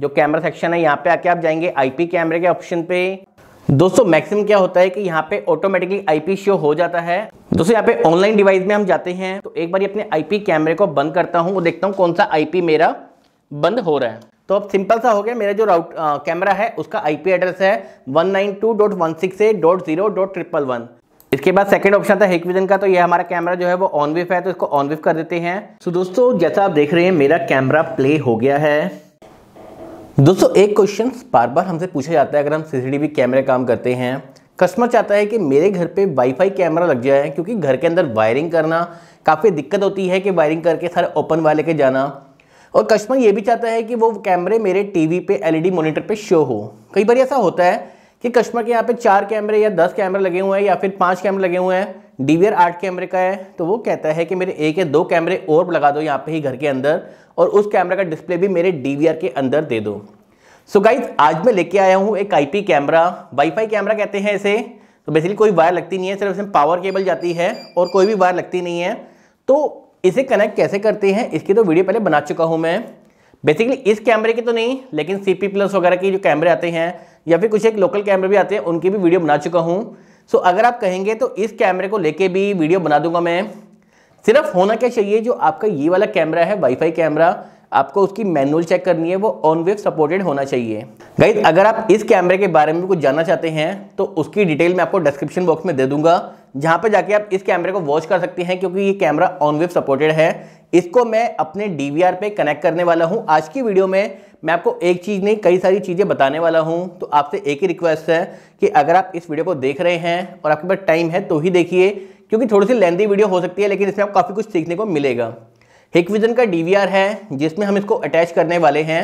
जो camera section है यहाँ पे आके आप जाएंगे आईपी कैमरे के ऑप्शन पे दोस्तों मैक्सिमम क्या होता है कि यहाँ पे ऑटोमेटिकली आईपी शो हो जाता है दोस्तों यहाँ पे ऑनलाइन डिवाइस में हम जाते हैं तो एक बार अपने आईपी कैमरे को बंद करता हूँ वो देखता हूँ कौन सा आईपी मेरा बंद हो रहा है तो अब सिंपल सा हो गया मेरा जो राउट कैमरा है उसका आईपी एड्रेस है one nine two dot one six eight dot zero dot triple one इसके बाद सेकंड ऑप्शन था हेकविजन का तो ये हमारा कैमरा जो है वो ऑन विफ है तो इसको ऑन विफ कर देते हैं सो so, दोस्तों जैसा आप देख रहे हैं मेरा कैमरा प्ले हो गया है दोस्तों एक क्वेश्चन बार बार हमसे पूछा जाता है अगर हम सीसीटीवी कैमरे काम करते हैं कस्टमर चाहता है कि मेरे घर पे वाईफाई कैमरा लग जाए क्योंकि घर के अंदर वायरिंग करना काफ़ी दिक्कत होती है कि वायरिंग करके सारे ओपन वाले के जाना और कस्टमर ये भी चाहता है कि वो कैमरे मेरे टीवी पे एलईडी मॉनिटर e पे शो हो कई बार ऐसा होता है कि कस्टमर के यहाँ पे चार कैमरे या दस कैमरे लगे हुए हैं या फिर पाँच कैमरे लगे हुए हैं डी आठ कैमरे का है तो वो कहता है कि मेरे एक या दो कैमरे और लगा दो यहाँ पे ही घर के अंदर और उस कैमरा का डिस्प्ले भी मेरे डी के अंदर दे दो सो so गाइज आज मैं लेके आया हूँ एक आईपी कैमरा वाईफाई कैमरा कहते हैं इसे तो बेसिकली कोई वायर लगती नहीं है सिर्फ इसमें पावर केबल जाती है और कोई भी वायर लगती नहीं है तो इसे कनेक्ट कैसे करते हैं इसकी तो वीडियो पहले बना चुका हूँ मैं बेसिकली इस कैमरे की तो नहीं लेकिन सी पी प्लस वगैरह के जो कैमरे आते हैं या फिर कुछ एक लोकल कैमरे भी आते हैं उनकी भी वीडियो बना चुका हूँ सो so, अगर आप कहेंगे तो इस कैमरे को लेके भी वीडियो बना दूंगा मैं सिर्फ होना क्या चाहिए जो आपका ये वाला कैमरा है वाईफाई कैमरा आपको उसकी मैनुअल चेक करनी है वो ऑन वेव सपोर्टेड होना चाहिए गाइज अगर आप इस कैमरे के बारे में कुछ जानना चाहते हैं तो उसकी डिटेल मैं आपको डिस्क्रिप्शन बॉक्स में दे दूंगा जहाँ पर जाके आप इस कैमरे को वॉच कर सकते हैं क्योंकि ये कैमरा ऑन वेव सपोर्टेड है इसको मैं अपने डी पे कनेक्ट करने वाला हूँ आज की वीडियो में मैं आपको एक चीज़ नहीं कई सारी चीज़ें बताने वाला हूँ तो आपसे एक ही रिक्वेस्ट है कि अगर आप इस वीडियो को देख रहे हैं और आपके पास टाइम है तो ही देखिए क्योंकि थोड़ी सी लेंदी वीडियो हो सकती है लेकिन इसमें आप काफ़ी कुछ सीखने को मिलेगा हिक विजन का डी है जिसमें हम इसको अटैच करने वाले हैं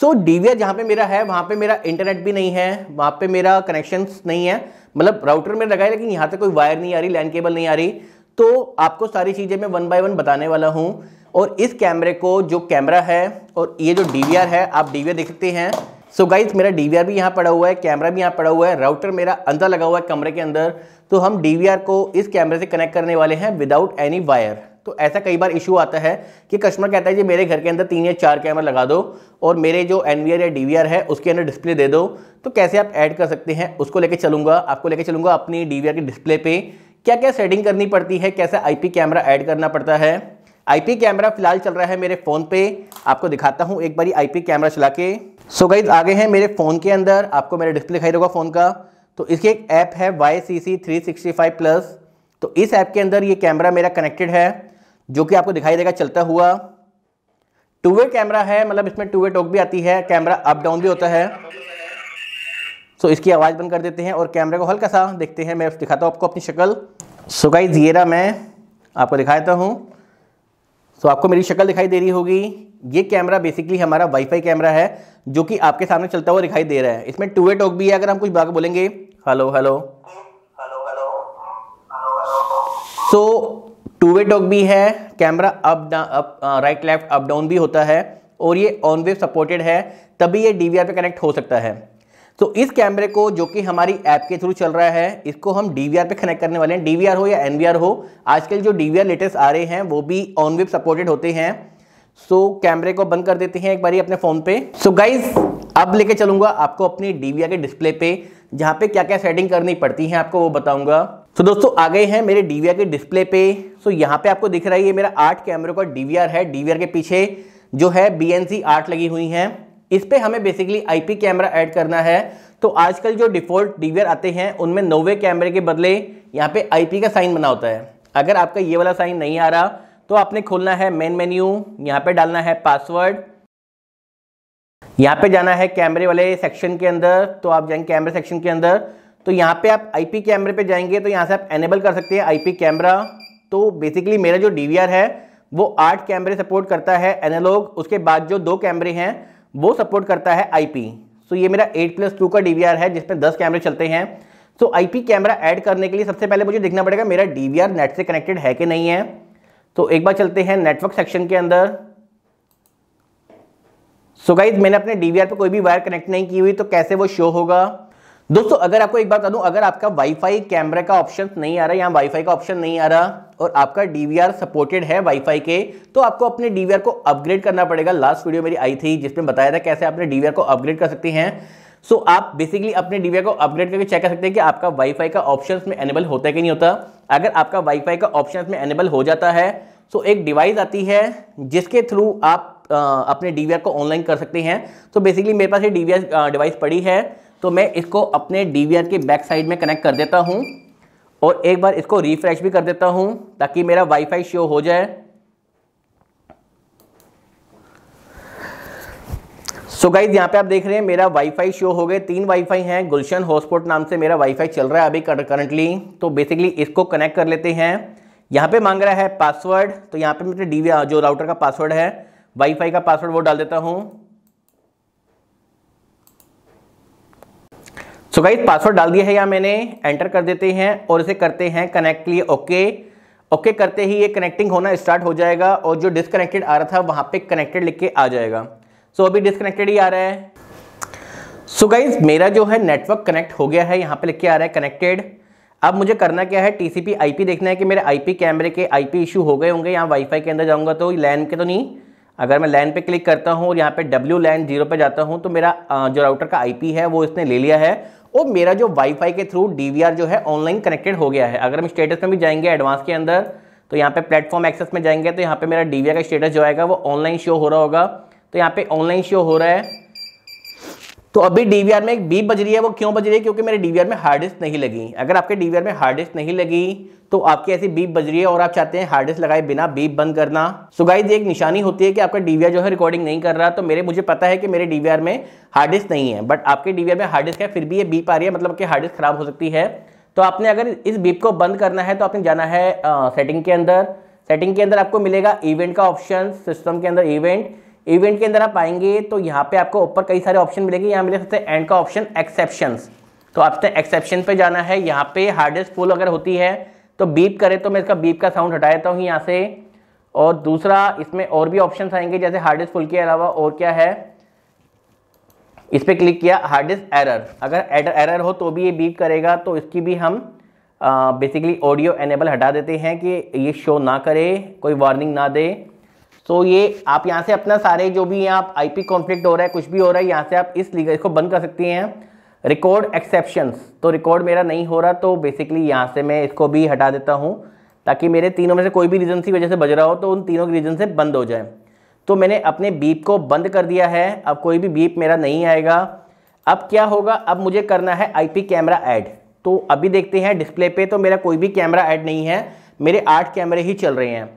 सो डी वी जहाँ पर मेरा है वहाँ पर मेरा इंटरनेट भी नहीं है वहाँ पर मेरा कनेक्शन नहीं है मतलब राउटर में लगा है लेकिन यहाँ तक कोई वायर नहीं आ रही लैंड केबल नहीं आ रही तो आपको सारी चीज़ें मैं वन बाय वन बताने वाला हूँ और इस कैमरे को जो कैमरा है और ये जो डी है आप डी देख सकते हैं सो so गाइज मेरा डी भी यहाँ पड़ा हुआ है कैमरा भी यहाँ पड़ा हुआ है राउटर मेरा अंदर लगा हुआ है कमरे के अंदर तो हम डी को इस कैमरे से कनेक्ट करने वाले हैं विदाउट एनी वायर तो ऐसा कई बार इशू आता है कि कस्टमर कहता है जी मेरे घर के अंदर तीन या चार कैमरा लगा दो और मेरे जो एन या डी है उसके अंदर डिस्प्ले दे दो तो कैसे आप ऐड कर सकते हैं उसको लेके चलूंगा आपको लेके चलूँगा अपनी डी के डिस्प्ले पे क्या क्या सेटिंग करनी पड़ती है कैसे आई कैमरा ऐड करना पड़ता है आई कैमरा फिलहाल चल रहा है मेरे फ़ोन पे आपको दिखाता हूँ एक बारी पी कैमरा चला के सो so गाइज आगे हैं मेरे फ़ोन के अंदर आपको मेरा डिस्प्ले दिखाई देगा फ़ोन का तो इसकी एक ऐप है Y C C three sixty five plus तो इस ऐप के अंदर ये कैमरा मेरा कनेक्टेड है जो कि आपको दिखाई देगा चलता हुआ टू वे कैमरा है मतलब इसमें टू वे टॉक भी आती है कैमरा अप डाउन भी होता है सो so, इसकी आवाज़ बंद कर देते हैं और कैमरे को हल्का सा देखते हैं मैं दिखाता हूँ आपको अपनी शक्ल सो गाइज ये रहा मैं आपको दिखाता हूँ सो आपको मेरी शक्ल दिखाई दे रही होगी ये कैमरा बेसिकली हमारा वाईफाई कैमरा है जो कि आपके सामने चलता हुआ दिखाई दे रहा है इसमें टू वे टॉक भी है अगर हम कुछ बात बोलेंगे hello hello so two way talk भी है कैमरा अप डा up right left up down भी होता है और ये ऑन वेव सपोर्टेड है तभी ये डी पे कनेक्ट हो सकता है तो इस कैमरे को जो कि हमारी ऐप के थ्रू चल रहा है इसको हम डीवीआर पे कनेक्ट करने वाले हैं डीवीआर हो या एनवीआर हो आजकल जो डीवीआर लेटेस्ट आ रहे हैं वो भी ऑन वेब सपोर्टेड होते हैं सो so, कैमरे को बंद कर देते हैं एक बार अपने फ़ोन पे सो so, गाइज अब लेके चलूंगा आपको अपनी डी के डिस्प्ले पे जहाँ पे क्या क्या सेटिंग करनी पड़ती है आपको वो बताऊंगा तो so, दोस्तों आ गए हैं मेरे डी के डिस्प्ले पे सो so, यहाँ पे आपको दिख रहा है ये मेरा आठ कैमरों का डीवीआर है डीवीआर के पीछे जो है बी एन सी आठ लगी हुई हैं इस पर हमें बेसिकली आईपी कैमरा ऐड करना है तो आजकल जो डिफ़ॉल्ट डीवीआर आते हैं उनमें नोवे कैमरे के बदले यहाँ पे आईपी का साइन बना होता है अगर आपका ये वाला साइन नहीं आ रहा तो आपने खोलना है मेन मेन्यू यहाँ पे डालना है पासवर्ड यहाँ पे जाना है कैमरे वाले सेक्शन के अंदर तो आप जाएंगे कैमरे सेक्शन के अंदर तो यहाँ पे आप आईपी कैमरे पे जाएंगे तो यहाँ से आप एनेबल कर सकते हैं आईपी कैमरा तो बेसिकली मेरा जो डीवीआर है वो आठ कैमरे सपोर्ट करता है एनालॉग उसके बाद जो दो कैमरे हैं वो सपोर्ट करता है आईपी सो ये मेरा 8 प्लस टू का डीवीआर है जिसमें 10 कैमरे चलते हैं so I IP camera add करने के लिए सबसे पहले मुझे देखना पड़ेगा मेरा डीवीआर नेट से कनेक्टेड है कि नहीं है तो एक बार चलते हैं नेटवर्क सेक्शन के अंदर सो so गाइज मैंने अपने डीवीआर पे कोई भी वायर कनेक्ट नहीं की हुई तो कैसे वो शो होगा दोस्तों अगर आपको एक बात बता दूं अगर आपका वाईफाई कैमरा का ऑप्शन नहीं आ रहा या वाईफाई का ऑप्शन नहीं आ रहा और आपका डीवीआर सपोर्टेड है वाईफाई के तो आपको अपने डीवीआर को अपग्रेड करना पड़ेगा लास्ट वीडियो मेरी आई थी जिसमें बताया था कैसे आपने डीवीआर को अपग्रेड कर सकते हैं सो so, आप बेसिकली अपने डीवीआर को अपग्रेड करके चेक कर सकते हैं कि आपका वाईफाई का ऑप्शन में एनेबल होता है कि नहीं होता अगर आपका वाईफाई का ऑप्शन में एनेबल हो जाता है सो तो so, एक डिवाइस आती है जिसके थ्रू आप आ, अपने डीवीआर को ऑनलाइन कर सकते हैं तो बेसिकली मेरे पास ये डीवीआर डिवाइस पड़ी है तो मैं इसको अपने डी के बैक साइड में कनेक्ट कर देता हूँ और एक बार इसको रिफ्रेश भी कर देता हूँ ताकि मेरा वाईफाई शो हो जाए सो so गाइज यहाँ पे आप देख रहे हैं मेरा वाईफाई शो हो गए तीन वाईफाई हैं गुलशन हॉटस्पॉट नाम से मेरा वाईफाई चल रहा है अभी करंटली तो बेसिकली इसको कनेक्ट कर लेते हैं यहाँ पे मांग रहा है पासवर्ड तो यहाँ पे मेरे डी जो राउटर का पासवर्ड है वाईफाई का पासवर्ड वो डाल देता हूँ सो गाइज पासवर्ड डाल दिया है यहाँ मैंने एंटर कर देते हैं और इसे करते हैं कनेक्ट लिए ओके ओके करते ही ये कनेक्टिंग होना स्टार्ट हो जाएगा और जो डिसकनेक्टेड आ रहा था वहाँ पे कनेक्टेड लिख के आ जाएगा सो so, अभी डिसकनेक्टेड ही आ रहा है सो so गाइज मेरा जो है नेटवर्क कनेक्ट हो गया है यहाँ पे लिख के आ रहा है कनेक्टेड अब मुझे करना क्या है टीसीपी सी देखना है कि मेरे आई कैमरे के पी इशू हो गए होंगे यहाँ वाईफाई के अंदर जाऊँगा तो लैन के तो नहीं अगर मैं लैन पे क्लिक करता हूँ और यहाँ पे डब्ल्यू लैन जीरो पे जाता हूँ तो मेरा जो राउटर का आईपी है वो इसने ले लिया है और मेरा जो वाईफाई के थ्रू डीवीआर जो है ऑनलाइन कनेक्टेड हो गया है अगर हम स्टेटस में भी जाएंगे एडवांस के अंदर तो यहाँ पे प्लेटफॉर्म एक्सेस में जाएंगे तो यहाँ पे मेरा डीवीआर का स्टेटस जो आएगा वो ऑनलाइन शो हो रहा होगा तो यहाँ पे ऑनलाइन शो हो रहा है तो अभी डीवीआर में एक बीप बज रही है वो क्यों बज रही है क्योंकि मेरे डीवीआर में हार्ड डिस्क नहीं लगी अगर आपके डीवीआर में हार्ड डिस्क नहीं लगी तो आपकी ऐसी बीप बज रही है और आप चाहते हैं हार्ड डिस्क लगाए बिना बीप बंद करना सो गाइज एक निशानी होती है कि आपका डीवीआर जो है रिकॉर्डिंग नहीं कर रहा तो मेरे मुझे पता है कि मेरे डीवीआर में हार्ड डिस्क नहीं है बट आपके डीवीआर में हार्ड डिस्क है फिर भी ये बीप आ रही है मतलब कि हार्ड डिस्क खराब हो सकती है तो आपने अगर इस बीप को बंद करना है तो आपने जाना है सेटिंग के अंदर सेटिंग के अंदर आपको मिलेगा इवेंट का ऑप्शन सिस्टम के अंदर इवेंट इवेंट के अंदर आप आएंगे तो यहाँ पे आपको ऊपर कई सारे ऑप्शन मिलेंगे यहाँ मिले सकते हैं एंड का ऑप्शन एक्सेप्शंस तो आपने एक्सेप्शन पे जाना है यहाँ पे हार्डेस्ट फुल अगर होती है तो बीप करें तो मैं इसका बीप का साउंड हटा देता हूँ यहाँ से और दूसरा इसमें और भी ऑप्शन आएंगे जैसे हार्डेस्ट फुल के अलावा और क्या है इस पर क्लिक किया हार्डेस्ट एरर अगर एरर हो तो भी ये बीप करेगा तो इसकी भी हम बेसिकली ऑडियो एनेबल हटा देते हैं कि ये शो ना करे कोई वार्निंग ना दे तो ये आप यहाँ से अपना सारे जो भी यहाँ आईपी कॉन्फ्लिक्ट हो रहा है कुछ भी हो रहा है यहाँ से आप इस लीगल इसको बंद कर सकती हैं रिकॉर्ड एक्सेप्शंस तो रिकॉर्ड मेरा नहीं हो रहा तो बेसिकली यहाँ से मैं इसको भी हटा देता हूँ ताकि मेरे तीनों में से कोई भी रीज़न की वजह से बज रहा हो तो उन तीनों के रीज़न से बंद हो जाए तो मैंने अपने बीप को बंद कर दिया है अब कोई भी बीप मेरा नहीं आएगा अब क्या होगा अब मुझे करना है आईपी कैमरा ऐड तो अभी देखते हैं डिस्प्ले पे तो मेरा कोई भी कैमरा ऐड नहीं है मेरे आठ कैमरे ही चल रहे हैं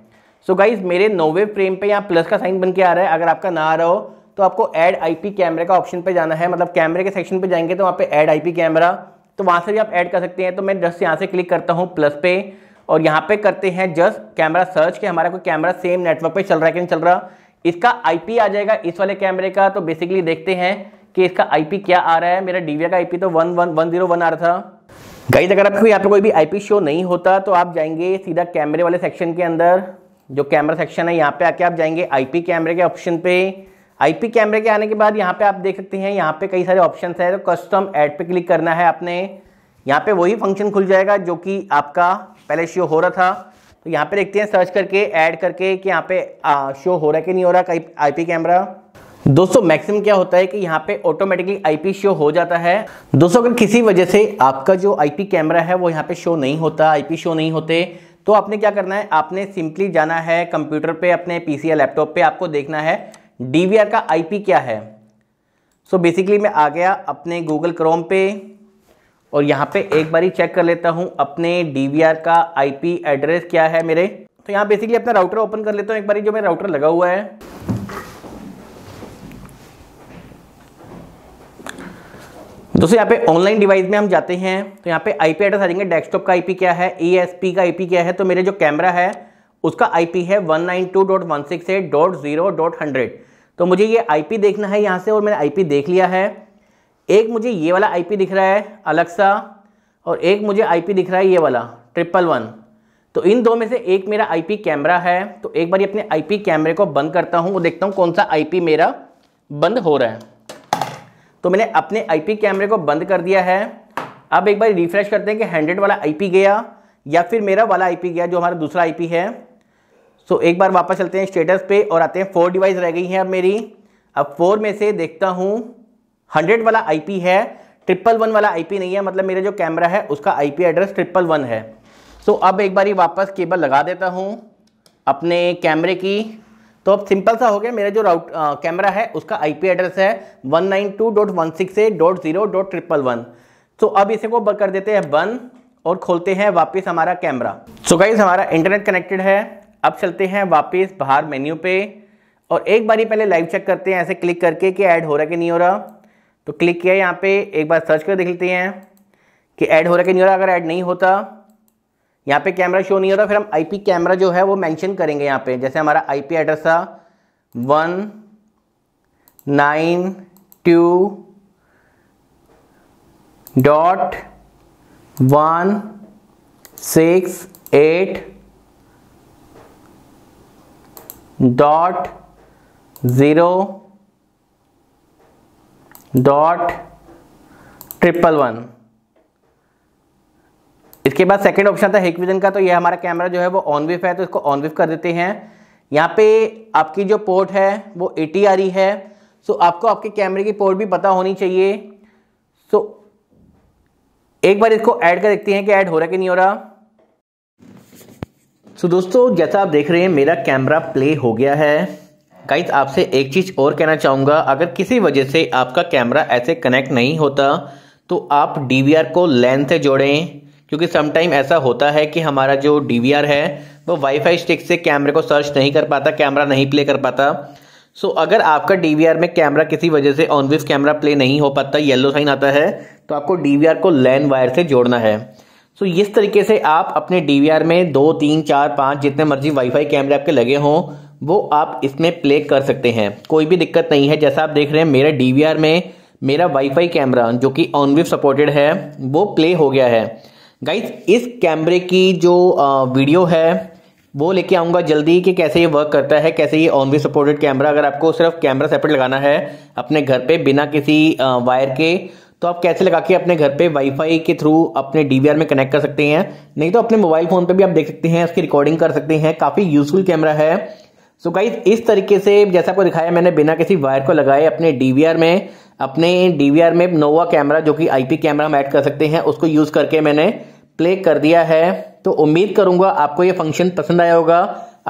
सो गाइज मेरे नोवे फ्रेम पे यहाँ प्लस का साइन बन के आ रहा है अगर आपका ना आ रहा हो तो आपको आई आईपी कैमरे का ऑप्शन पे जाना है मतलब कैमरे के सेक्शन पे जाएंगे तो वहाँ पे आई आईपी कैमरा तो वहाँ से भी आप ऐड कर सकते हैं तो मैं जस्ट यहाँ से क्लिक करता हूँ प्लस पे और यहाँ पे करते हैं जस्ट कैमरा सर्च के हमारा कोई कैमरा सेम नेटवर्क पे चल रहा है कि नहीं चल रहा इसका आई आ जाएगा इस वाले कैमरे का तो बेसिकली देखते हैं कि इसका आई क्या आ रहा है मेरा डी का आई तो one one one zero one आ रहा था गाइज अगर आपको यहाँ पे कोई भी आईपी शो नहीं होता तो आप जाएंगे सीधा कैमरे वाले सेक्शन के अंदर जो कैमरा सेक्शन है यहाँ पे आके आप जाएंगे आईपी कैमरे के ऑप्शन पे आईपी कैमरे के आने के बाद यहाँ पे आप देख सकते हैं यहाँ पे कई सारे ऑप्शन है तो कस्टम ऐड पे क्लिक करना है आपने यहाँ पे वही फंक्शन खुल जाएगा जो कि आपका पहले शो हो रहा था तो यहाँ पे देखते हैं सर्च करके ऐड करके कि यहाँ पे आ, शो हो रहा है कि नहीं हो रहा कहीं आईपी कैमरा दोस्तों मैक्सिमम क्या होता है कि यहाँ पे ऑटोमेटिकली आईपी शो हो जाता है दोस्तों अगर किसी वजह से आपका जो आईपी कैमरा है वो यहाँ पे शो नहीं होता आईपी शो नहीं होते तो आपने क्या करना है आपने सिंपली जाना है कंप्यूटर पे अपने पीसी या लैपटॉप पे आपको देखना है डीवीआर का आईपी क्या है सो so बेसिकली मैं आ गया अपने गूगल क्रोम पे और यहाँ पे एक बार ही चेक कर लेता हूँ अपने डीवीआर का आईपी एड्रेस क्या है मेरे तो यहाँ बेसिकली अपना राउटर ओपन कर लेता हूँ एक बार जो मेरा राउटर लगा हुआ है दोस्तों यहाँ पे ऑनलाइन डिवाइस में हम जाते हैं तो यहाँ पे आईपी एड्रेस आ जाएंगे डेस्कटॉप का आईपी क्या है ई का आईपी क्या है तो मेरे जो कैमरा है उसका आईपी है हंड्रेड तो मुझे ये आईपी देखना है यहाँ से और मैंने आईपी देख लिया है एक मुझे ये वाला आईपी दिख रहा है अलग सा और एक मुझे आईपी दिख रहा है ये वाला ट्रिपल वन तो इन दो में से एक मेरा आईपी कैमरा है तो एक बार ये अपने आईपी कैमरे को बंद करता हूँ और देखता हूँ कौन सा आईपी मेरा बंद हो रहा है तो मैंने अपने आईपी कैमरे को बंद कर दिया है अब एक बार रिफ्रेश करते हैं कि हंड्रेड वाला आईपी गया या फिर मेरा वाला आईपी गया जो हमारा दूसरा आईपी है सो एक बार वापस चलते हैं स्टेटस पे और आते हैं फोर डिवाइस रह गई हैं अब मेरी अब फोर में से देखता हूँ हंड्रेड वाला आई है ट्रिपल वन वाला आई नहीं है मतलब मेरा जो कैमरा है उसका आई एड्रेस ट्रिपल वन है सो अब एक बार ही वापस केबल लगा देता हूँ अपने कैमरे की तो अब सिंपल सा हो गया मेरा जो राउट कैमरा है उसका आईपी एड्रेस है one nine two dot one six eight dot zero dot triple one तो अब इसे को कर देते हैं वन और खोलते हैं वापस हमारा कैमरा सो so गाइज हमारा इंटरनेट कनेक्टेड है अब चलते हैं वापस बाहर मेन्यू पे और एक बार ही पहले लाइव चेक करते हैं ऐसे क्लिक करके कि ऐड हो रहा कि नहीं हो रहा तो क्लिक किया यहाँ पे एक बार सर्च कर देख लेते हैं कि ऐड हो रहा कि नहीं हो रहा अगर ऐड नहीं होता यहाँ पे कैमरा शो नहीं हो रहा फिर हम आईपी कैमरा जो है वो मेंशन करेंगे यहाँ पे जैसे हमारा आईपी एड्रेस था one nine two dot one six eight dot zero dot triple one इसके बाद सेकंड ऑप्शन था विजन का तो ये हमारा कैमरा जो है वो ऑन विफ है तो इसको ऑन विफ कर देते हैं यहाँ पे आपकी जो पोर्ट है वो ए टी आ रही है सो आपको आपके कैमरे की पोर्ट भी पता होनी चाहिए सो एक बार इसको ऐड कर देखते हैं कि ऐड हो रहा कि नहीं हो रहा सो दोस्तों जैसा आप देख रहे हैं मेरा कैमरा प्ले हो गया है गाइस आपसे एक चीज़ और कहना चाहूँगा अगर किसी वजह से आपका कैमरा ऐसे कनेक्ट नहीं होता तो आप डी को लेंथ से जोड़ें क्योंकि समटाइम ऐसा होता है कि हमारा जो डी है वो वाईफाई स्टिक से कैमरे को सर्च नहीं कर पाता कैमरा नहीं प्ले कर पाता सो so, अगर आपका डी में कैमरा किसी वजह से ऑन विफ कैमरा प्ले नहीं हो पाता येलो साइन आता है तो आपको डी को लैन वायर से जोड़ना है सो so, इस तरीके से आप अपने डी में दो तीन चार पाँच जितने मर्जी वाईफाई कैमरे आपके लगे हों वो आप इसमें प्ले कर सकते हैं कोई भी दिक्कत नहीं है जैसा आप देख रहे हैं मेरे डी में मेरा वाईफाई कैमरा जो कि ऑन विफ सपोर्टेड है वो प्ले हो गया है गाइज इस कैमरे की जो वीडियो है वो लेके आऊँगा जल्दी कि कैसे ये वर्क करता है कैसे ये ऑन वी सपोर्टेड कैमरा अगर आपको सिर्फ कैमरा सेपरेट लगाना है अपने घर पे बिना किसी वायर के तो आप कैसे लगा के अपने घर पे वाईफाई के थ्रू अपने डीवीआर में कनेक्ट कर सकते हैं नहीं तो अपने मोबाइल फ़ोन पे भी आप देख सकते हैं उसकी रिकॉर्डिंग कर सकते हैं काफ़ी यूज़फुल कैमरा है सो so गाइज इस तरीके से जैसा आपको दिखाया मैंने बिना किसी वायर को लगाए अपने डीवीआर में अपने डीवीआर में नोवा कैमरा जो कि आईपी कैमरा हम ऐड कर सकते हैं उसको यूज़ करके मैंने प्ले कर दिया है तो उम्मीद करूंगा आपको ये फंक्शन पसंद आया होगा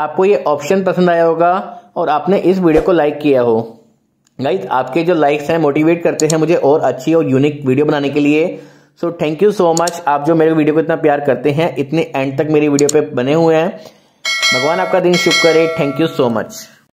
आपको ये ऑप्शन पसंद आया होगा और आपने इस वीडियो को लाइक किया हो गाइज आपके जो लाइक्स हैं मोटिवेट करते हैं मुझे और अच्छी और यूनिक वीडियो बनाने के लिए so thank you so much आप जो मेरे वीडियो को इतना प्यार करते हैं इतने एंड तक मेरी वीडियो पे बने हुए हैं भगवान आपका दिन शुभ करे थैंक यू सो मच